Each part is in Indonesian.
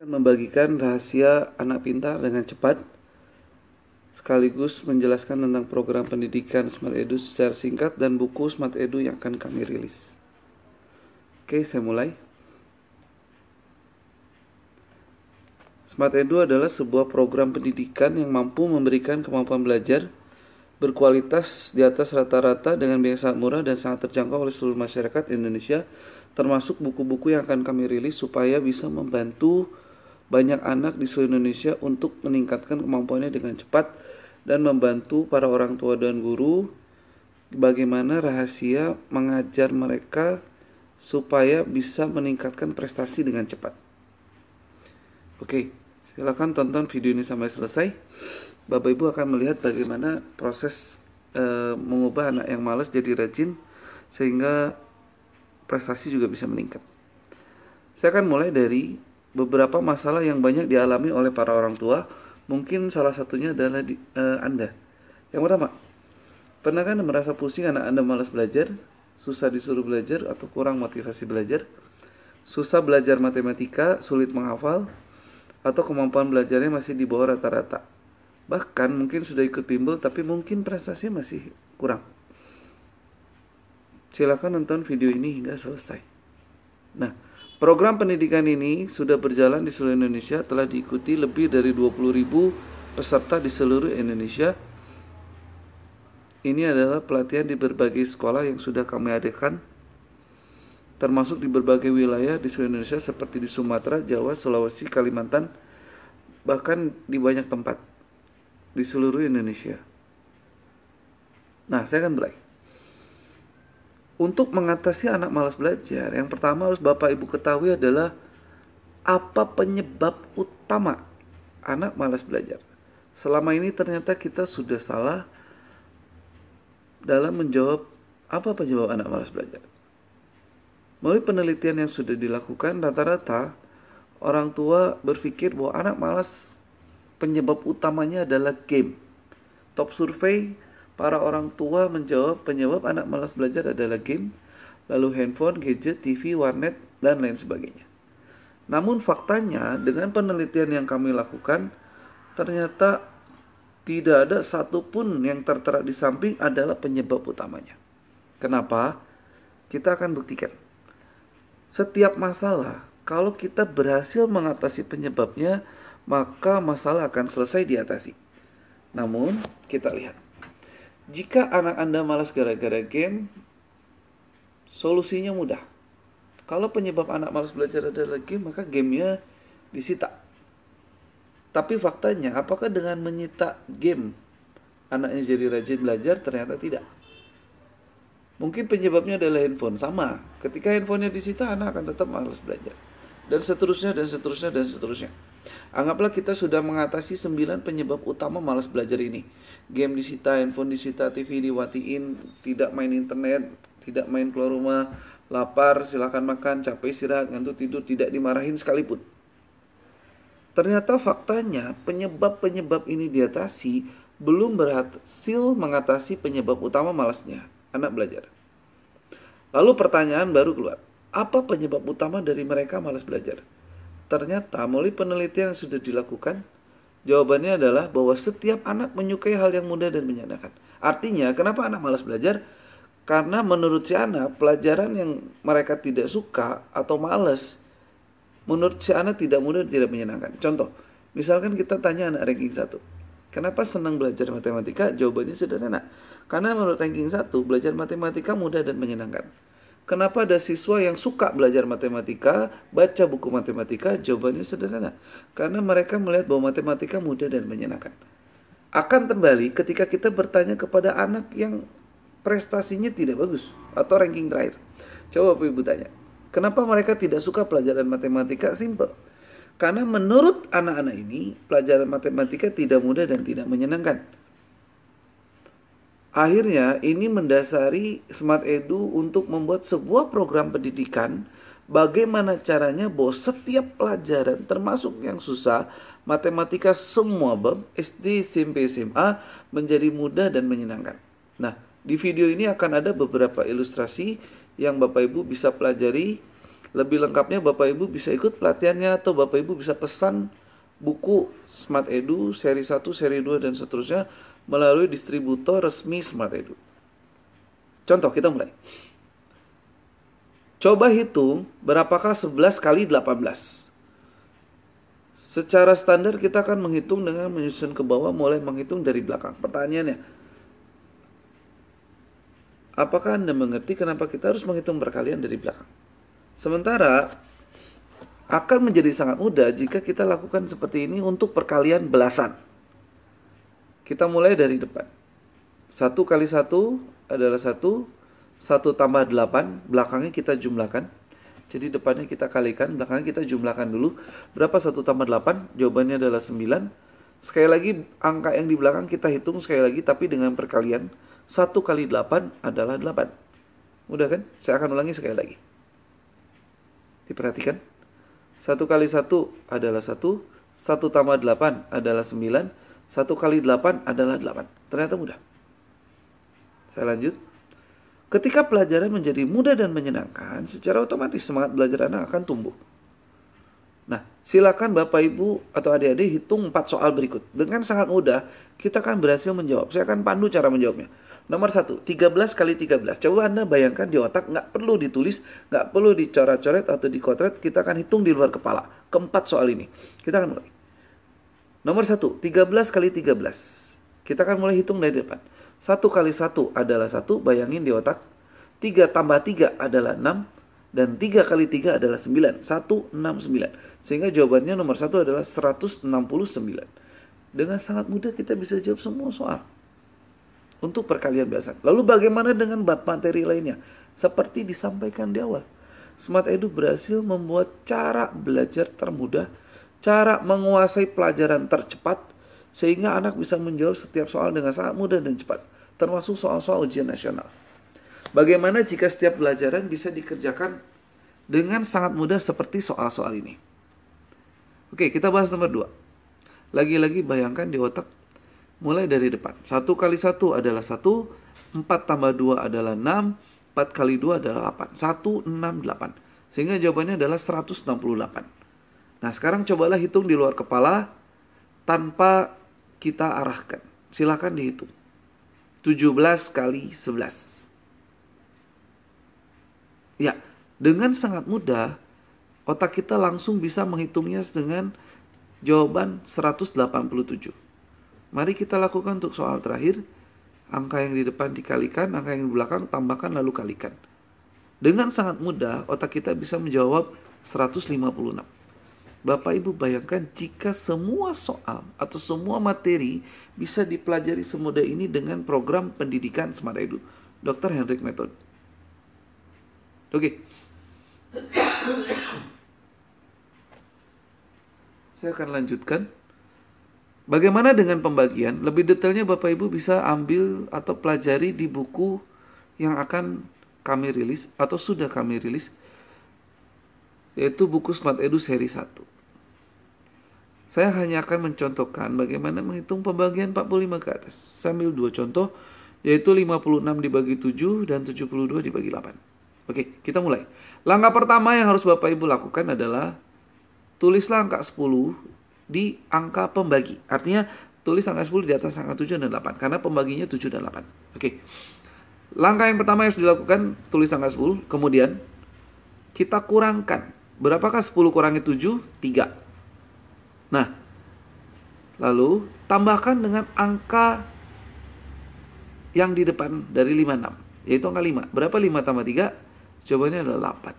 akan membagikan rahasia anak pintar dengan cepat sekaligus menjelaskan tentang program pendidikan Smart Edu secara singkat dan buku Smart Edu yang akan kami rilis. Oke, saya mulai. Smart Edu adalah sebuah program pendidikan yang mampu memberikan kemampuan belajar berkualitas di atas rata-rata dengan biaya sangat murah dan sangat terjangkau oleh seluruh masyarakat Indonesia, termasuk buku-buku yang akan kami rilis supaya bisa membantu banyak anak di seluruh Indonesia untuk meningkatkan kemampuannya dengan cepat dan membantu para orang tua dan guru bagaimana rahasia mengajar mereka supaya bisa meningkatkan prestasi dengan cepat. Oke, silakan tonton video ini sampai selesai. Bapak Ibu akan melihat bagaimana proses e, mengubah anak yang malas jadi rajin sehingga prestasi juga bisa meningkat. Saya akan mulai dari beberapa masalah yang banyak dialami oleh para orang tua mungkin salah satunya adalah di, uh, anda yang pertama pernah kan merasa pusing anak anda malas belajar susah disuruh belajar atau kurang motivasi belajar susah belajar matematika sulit menghafal atau kemampuan belajarnya masih di bawah rata-rata bahkan mungkin sudah ikut bimbel tapi mungkin prestasinya masih kurang silakan nonton video ini hingga selesai nah Program pendidikan ini sudah berjalan di seluruh Indonesia, telah diikuti lebih dari 20.000 peserta di seluruh Indonesia. Ini adalah pelatihan di berbagai sekolah yang sudah kami adakan, termasuk di berbagai wilayah di seluruh Indonesia seperti di Sumatera, Jawa, Sulawesi, Kalimantan, bahkan di banyak tempat di seluruh Indonesia. Nah, saya akan mulai. Untuk mengatasi anak malas belajar, yang pertama harus Bapak Ibu ketahui adalah apa penyebab utama anak malas belajar. Selama ini ternyata kita sudah salah dalam menjawab apa penyebab anak malas belajar. Melalui penelitian yang sudah dilakukan, rata-rata orang tua berpikir bahwa anak malas penyebab utamanya adalah game. Top survei Para orang tua menjawab penyebab anak malas belajar adalah game, lalu handphone, gadget, TV, warnet, dan lain sebagainya. Namun faktanya dengan penelitian yang kami lakukan, ternyata tidak ada satupun yang tertera di samping adalah penyebab utamanya. Kenapa? Kita akan buktikan. Setiap masalah, kalau kita berhasil mengatasi penyebabnya, maka masalah akan selesai diatasi. Namun, kita lihat. Jika anak Anda malas gara-gara game, solusinya mudah. Kalau penyebab anak malas belajar adalah game, maka gamenya disita. Tapi faktanya, apakah dengan menyita game anaknya jadi rajin belajar? Ternyata tidak. Mungkin penyebabnya adalah handphone. Sama, ketika handphonenya disita, anak akan tetap malas belajar. Dan seterusnya, dan seterusnya, dan seterusnya. Anggaplah kita sudah mengatasi 9 penyebab utama malas belajar ini. Game disita, handphone disita, TV diwatiin, tidak main internet, tidak main keluar rumah, lapar, silahkan makan, capek istirahat, ngantuk tidur, tidak dimarahin sekalipun. Ternyata faktanya penyebab-penyebab ini diatasi belum berhasil mengatasi penyebab utama malasnya anak belajar. Lalu pertanyaan baru keluar. Apa penyebab utama dari mereka malas belajar? Ternyata melalui penelitian yang sudah dilakukan, jawabannya adalah bahwa setiap anak menyukai hal yang mudah dan menyenangkan. Artinya, kenapa anak malas belajar? Karena menurut si anak, pelajaran yang mereka tidak suka atau malas, menurut si anak tidak mudah dan tidak menyenangkan. Contoh, misalkan kita tanya anak ranking 1. Kenapa senang belajar matematika? Jawabannya sederhana. Karena menurut ranking 1, belajar matematika mudah dan menyenangkan. Kenapa ada siswa yang suka belajar matematika, baca buku matematika? Jawabannya sederhana. Karena mereka melihat bahwa matematika mudah dan menyenangkan. Akan kembali ketika kita bertanya kepada anak yang prestasinya tidak bagus atau ranking terakhir. Coba Bapak Ibu tanya, kenapa mereka tidak suka pelajaran matematika? Simple. Karena menurut anak-anak ini, pelajaran matematika tidak mudah dan tidak menyenangkan Akhirnya ini mendasari Smart Edu untuk membuat sebuah program pendidikan bagaimana caranya bahwa setiap pelajaran termasuk yang susah matematika semua bab SD, SMP, SMA menjadi mudah dan menyenangkan. Nah, di video ini akan ada beberapa ilustrasi yang Bapak Ibu bisa pelajari. Lebih lengkapnya Bapak Ibu bisa ikut pelatihannya atau Bapak Ibu bisa pesan buku Smart Edu seri 1, seri 2 dan seterusnya melalui distributor resmi Smart Edu. Contoh, kita mulai. Coba hitung berapakah 11 kali 18. Secara standar kita akan menghitung dengan menyusun ke bawah mulai menghitung dari belakang. Pertanyaannya, apakah Anda mengerti kenapa kita harus menghitung perkalian dari belakang? Sementara akan menjadi sangat mudah jika kita lakukan seperti ini untuk perkalian belasan. Kita mulai dari depan. Satu kali satu adalah satu. Satu tambah delapan belakangnya kita jumlahkan. Jadi depannya kita kalikan, belakangnya kita jumlahkan dulu. Berapa satu tambah delapan? Jawabannya adalah sembilan. Sekali lagi angka yang di belakang kita hitung sekali lagi tapi dengan perkalian. Satu kali delapan adalah delapan. Mudah kan? Saya akan ulangi sekali lagi. Diperhatikan. Satu kali satu adalah satu. Satu tambah delapan adalah sembilan. Satu kali delapan adalah delapan. Ternyata mudah. Saya lanjut. Ketika pelajaran menjadi mudah dan menyenangkan, secara otomatis semangat belajar anak akan tumbuh. Nah, silakan Bapak Ibu atau adik-adik hitung empat soal berikut. Dengan sangat mudah, kita akan berhasil menjawab. Saya akan pandu cara menjawabnya. Nomor 1, 13 kali 13. Coba Anda bayangkan di otak, nggak perlu ditulis, nggak perlu dicoret-coret atau dikotret, kita akan hitung di luar kepala. Keempat soal ini. Kita akan mulai. Nomor 1, 13 kali 13. Kita akan mulai hitung dari depan. 1 kali 1 adalah 1, bayangin di otak. 3 tambah 3 adalah 6. Dan 3 kali 3 adalah 9. 1, 6, 9. Sehingga jawabannya nomor 1 adalah 169. Dengan sangat mudah kita bisa jawab semua soal. Untuk perkalian biasa. Lalu bagaimana dengan bab materi lainnya? Seperti disampaikan di awal. Smart Edu berhasil membuat cara belajar termudah cara menguasai pelajaran tercepat sehingga anak bisa menjawab setiap soal dengan sangat mudah dan cepat, termasuk soal-soal ujian nasional. Bagaimana jika setiap pelajaran bisa dikerjakan dengan sangat mudah seperti soal-soal ini? Oke, kita bahas nomor dua. Lagi-lagi bayangkan di otak mulai dari depan. Satu kali satu adalah satu, empat tambah dua adalah enam, empat kali dua adalah delapan. Satu, enam, delapan. Sehingga jawabannya adalah 168. Nah sekarang cobalah hitung di luar kepala tanpa kita arahkan. Silahkan dihitung. 17 kali 11. Ya, dengan sangat mudah otak kita langsung bisa menghitungnya dengan jawaban 187. Mari kita lakukan untuk soal terakhir. Angka yang di depan dikalikan, angka yang di belakang tambahkan lalu kalikan. Dengan sangat mudah otak kita bisa menjawab 156. Bapak Ibu bayangkan jika semua soal atau semua materi bisa dipelajari semudah ini dengan program pendidikan Smart Edu. Dr. Hendrik Method. Oke. Okay. Saya akan lanjutkan. Bagaimana dengan pembagian? Lebih detailnya Bapak Ibu bisa ambil atau pelajari di buku yang akan kami rilis atau sudah kami rilis yaitu buku Smart Edu seri 1. Saya hanya akan mencontohkan bagaimana menghitung pembagian 45 ke atas sambil dua contoh yaitu 56 dibagi 7 dan 72 dibagi 8. Oke, kita mulai. Langkah pertama yang harus Bapak Ibu lakukan adalah tulislah angka 10 di angka pembagi. Artinya tulis angka 10 di atas angka 7 dan 8 karena pembaginya 7 dan 8. Oke. Langkah yang pertama yang harus dilakukan tulis angka 10, kemudian kita kurangkan Berapakah 10 kurangi 7? 3. Nah, lalu tambahkan dengan angka yang di depan dari 56, yaitu angka 5. Berapa 5 tambah 3? Jawabannya adalah 8.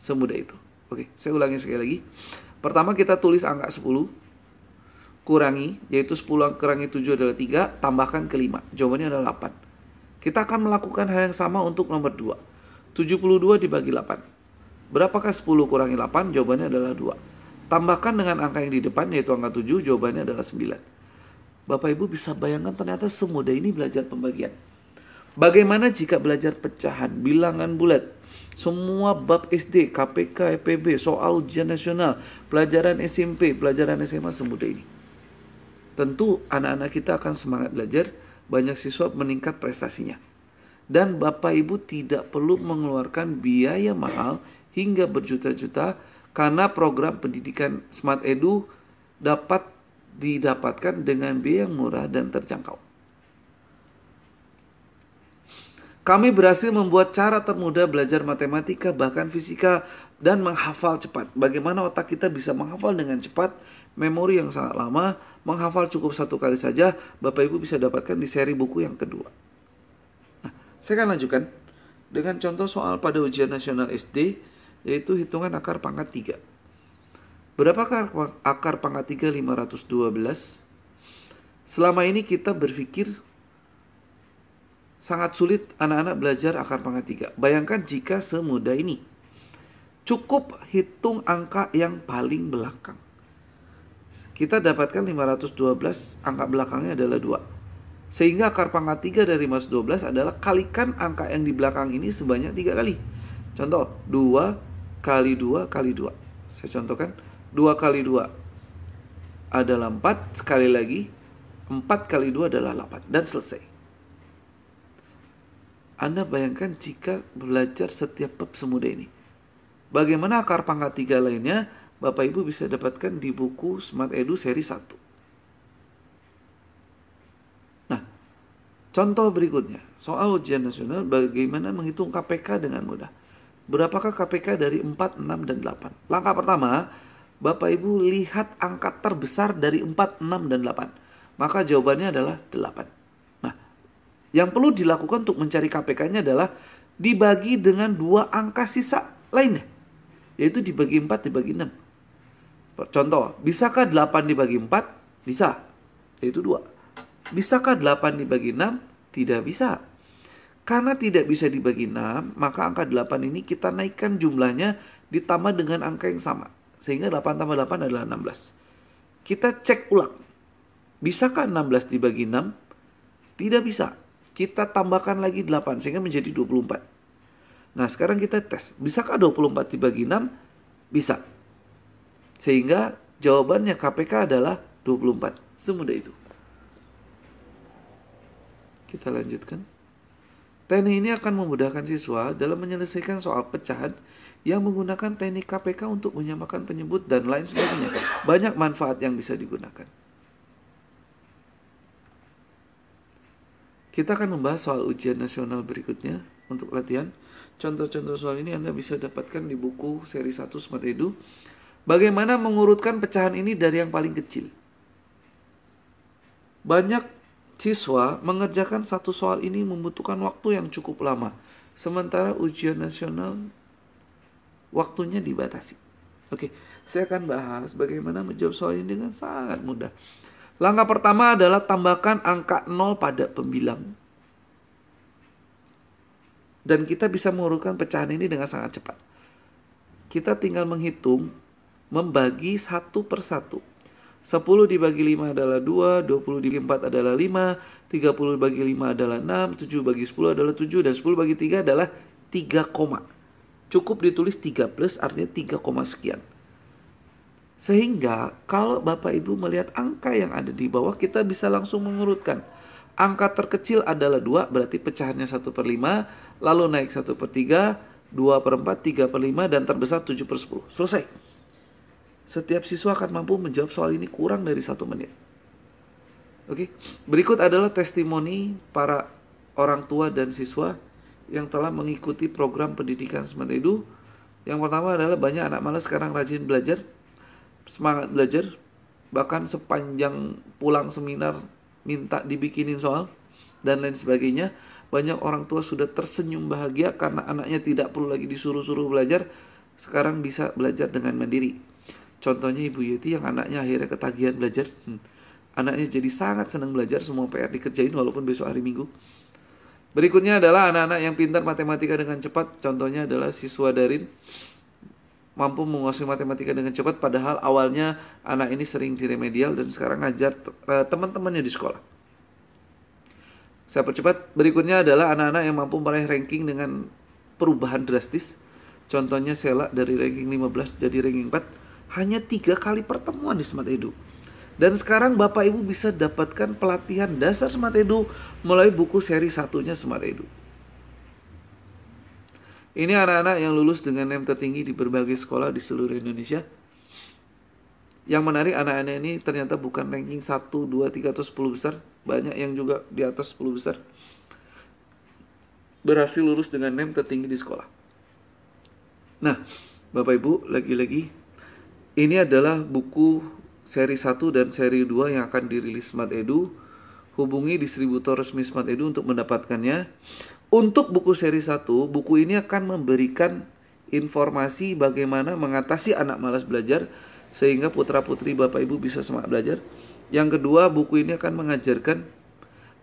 Semudah itu. Oke, saya ulangi sekali lagi. Pertama kita tulis angka 10 kurangi yaitu 10 kurangi 7 adalah 3, tambahkan ke 5. Jawabannya adalah 8. Kita akan melakukan hal yang sama untuk nomor 2. 72 dibagi 8. Berapakah 10 kurangi 8? Jawabannya adalah 2. Tambahkan dengan angka yang di depan yaitu angka 7, jawabannya adalah 9. Bapak Ibu bisa bayangkan ternyata semudah ini belajar pembagian. Bagaimana jika belajar pecahan, bilangan bulat, semua bab SD, KPK, EPB, soal ujian nasional, pelajaran SMP, pelajaran SMA semudah ini. Tentu anak-anak kita akan semangat belajar, banyak siswa meningkat prestasinya. Dan Bapak Ibu tidak perlu mengeluarkan biaya mahal hingga berjuta-juta karena program pendidikan Smart Edu dapat didapatkan dengan biaya yang murah dan terjangkau. Kami berhasil membuat cara termudah belajar matematika, bahkan fisika, dan menghafal cepat. Bagaimana otak kita bisa menghafal dengan cepat, memori yang sangat lama, menghafal cukup satu kali saja, Bapak Ibu bisa dapatkan di seri buku yang kedua. Nah, saya akan lanjutkan dengan contoh soal pada ujian nasional SD yaitu hitungan akar pangkat 3. Berapakah akar pangkat 3 512? Selama ini kita berpikir sangat sulit anak-anak belajar akar pangkat 3. Bayangkan jika semudah ini. Cukup hitung angka yang paling belakang. Kita dapatkan 512, angka belakangnya adalah 2. Sehingga akar pangkat 3 dari 512 adalah kalikan angka yang di belakang ini sebanyak 3 kali. Contoh, 2 kali dua kali dua Saya contohkan dua kali dua adalah empat sekali lagi empat kali dua adalah 8 dan selesai. Anda bayangkan jika belajar setiap bab semudah ini. Bagaimana akar pangkat tiga lainnya Bapak Ibu bisa dapatkan di buku Smart Edu seri 1. Nah, contoh berikutnya, soal ujian nasional bagaimana menghitung KPK dengan mudah. Berapakah KPK dari 4, 6, dan 8? Langkah pertama, Bapak Ibu lihat angka terbesar dari 4, 6, dan 8. Maka jawabannya adalah 8. Nah, yang perlu dilakukan untuk mencari KPK-nya adalah dibagi dengan dua angka sisa lainnya. Yaitu dibagi 4, dibagi 6. Contoh, bisakah 8 dibagi 4? Bisa. Yaitu 2. Bisakah 8 dibagi 6? Tidak bisa. Karena tidak bisa dibagi 6, maka angka 8 ini kita naikkan jumlahnya ditambah dengan angka yang sama. Sehingga 8 tambah 8 adalah 16. Kita cek ulang. Bisakah 16 dibagi 6? Tidak bisa. Kita tambahkan lagi 8 sehingga menjadi 24. Nah sekarang kita tes. Bisakah 24 dibagi 6? Bisa. Sehingga jawabannya KPK adalah 24. Semudah itu. Kita lanjutkan. Teknik ini akan memudahkan siswa dalam menyelesaikan soal pecahan yang menggunakan teknik KPK untuk menyamakan penyebut dan lain sebagainya. Banyak manfaat yang bisa digunakan. Kita akan membahas soal ujian nasional berikutnya untuk latihan. Contoh-contoh soal ini Anda bisa dapatkan di buku seri 1 Smart Edu. Bagaimana mengurutkan pecahan ini dari yang paling kecil? Banyak Siswa mengerjakan satu soal ini membutuhkan waktu yang cukup lama, sementara ujian nasional waktunya dibatasi. Oke, saya akan bahas bagaimana menjawab soal ini dengan sangat mudah. Langkah pertama adalah tambahkan angka 0 pada pembilang. Dan kita bisa mengurutkan pecahan ini dengan sangat cepat. Kita tinggal menghitung, membagi satu persatu 10 dibagi 5 adalah 2, 20 dibagi 4 adalah 5, 30 dibagi 5 adalah 6, 7 bagi 10 adalah 7, dan 10 bagi 3 adalah 3 koma. Cukup ditulis 3 plus artinya 3 koma sekian. Sehingga kalau Bapak Ibu melihat angka yang ada di bawah kita bisa langsung mengurutkan. Angka terkecil adalah 2 berarti pecahannya 1 per 5, lalu naik 1 per 3, 2 per 4, 3 per 5, dan terbesar 7 per 10. Selesai. Setiap siswa akan mampu menjawab soal ini kurang dari satu menit. Oke, berikut adalah testimoni para orang tua dan siswa yang telah mengikuti program pendidikan semata edu. Yang pertama adalah banyak anak malas sekarang rajin belajar, semangat belajar, bahkan sepanjang pulang seminar minta dibikinin soal dan lain sebagainya. Banyak orang tua sudah tersenyum bahagia karena anaknya tidak perlu lagi disuruh-suruh belajar, sekarang bisa belajar dengan mandiri. Contohnya Ibu Yeti yang anaknya akhirnya ketagihan belajar. Hmm. Anaknya jadi sangat senang belajar, semua PR dikerjain walaupun besok hari Minggu. Berikutnya adalah anak-anak yang pintar matematika dengan cepat. Contohnya adalah siswa Darin mampu menguasai matematika dengan cepat padahal awalnya anak ini sering di remedial dan sekarang ngajar eh, teman-temannya di sekolah. Saya percepat, berikutnya adalah anak-anak yang mampu meraih ranking dengan perubahan drastis. Contohnya Sela dari ranking 15 jadi ranking 4 hanya tiga kali pertemuan di Smart Edu. Dan sekarang Bapak Ibu bisa dapatkan pelatihan dasar Smart Edu melalui buku seri satunya Smart Edu. Ini anak-anak yang lulus dengan NEM tertinggi di berbagai sekolah di seluruh Indonesia. Yang menarik anak-anak ini ternyata bukan ranking 1, 2, 3 atau 10 besar. Banyak yang juga di atas 10 besar. Berhasil lulus dengan NEM tertinggi di sekolah. Nah, Bapak Ibu lagi-lagi ini adalah buku seri 1 dan seri 2 yang akan dirilis Smart Edu. Hubungi distributor resmi Smart Edu untuk mendapatkannya. Untuk buku seri 1, buku ini akan memberikan informasi bagaimana mengatasi anak malas belajar sehingga putra-putri Bapak Ibu bisa semangat belajar. Yang kedua, buku ini akan mengajarkan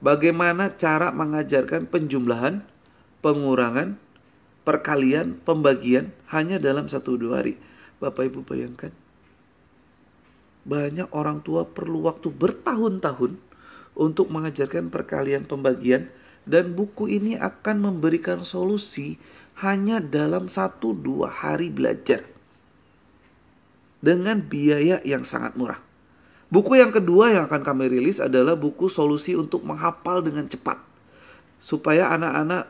bagaimana cara mengajarkan penjumlahan, pengurangan, perkalian, pembagian hanya dalam satu dua hari. Bapak Ibu bayangkan banyak orang tua perlu waktu bertahun-tahun untuk mengajarkan perkalian pembagian dan buku ini akan memberikan solusi hanya dalam satu dua hari belajar dengan biaya yang sangat murah. Buku yang kedua yang akan kami rilis adalah buku solusi untuk menghafal dengan cepat. Supaya anak-anak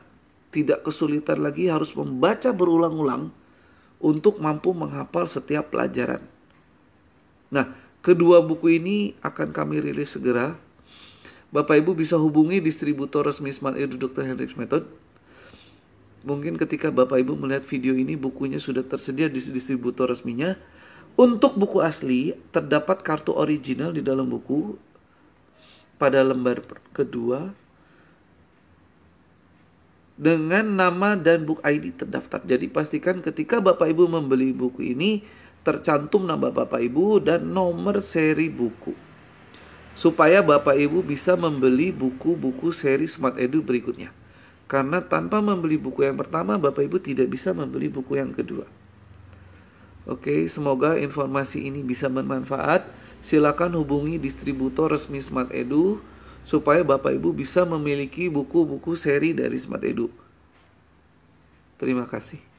tidak kesulitan lagi harus membaca berulang-ulang untuk mampu menghafal setiap pelajaran. Nah, Kedua buku ini akan kami rilis segera. Bapak Ibu bisa hubungi distributor resmi Smart Edu Dr. Hendrix Method. Mungkin ketika Bapak Ibu melihat video ini bukunya sudah tersedia di distributor resminya. Untuk buku asli terdapat kartu original di dalam buku pada lembar kedua dengan nama dan book ID terdaftar. Jadi pastikan ketika Bapak Ibu membeli buku ini tercantum nama Bapak Ibu dan nomor seri buku. Supaya Bapak Ibu bisa membeli buku-buku seri Smart Edu berikutnya. Karena tanpa membeli buku yang pertama, Bapak Ibu tidak bisa membeli buku yang kedua. Oke, semoga informasi ini bisa bermanfaat. Silakan hubungi distributor resmi Smart Edu supaya Bapak Ibu bisa memiliki buku-buku seri dari Smart Edu. Terima kasih.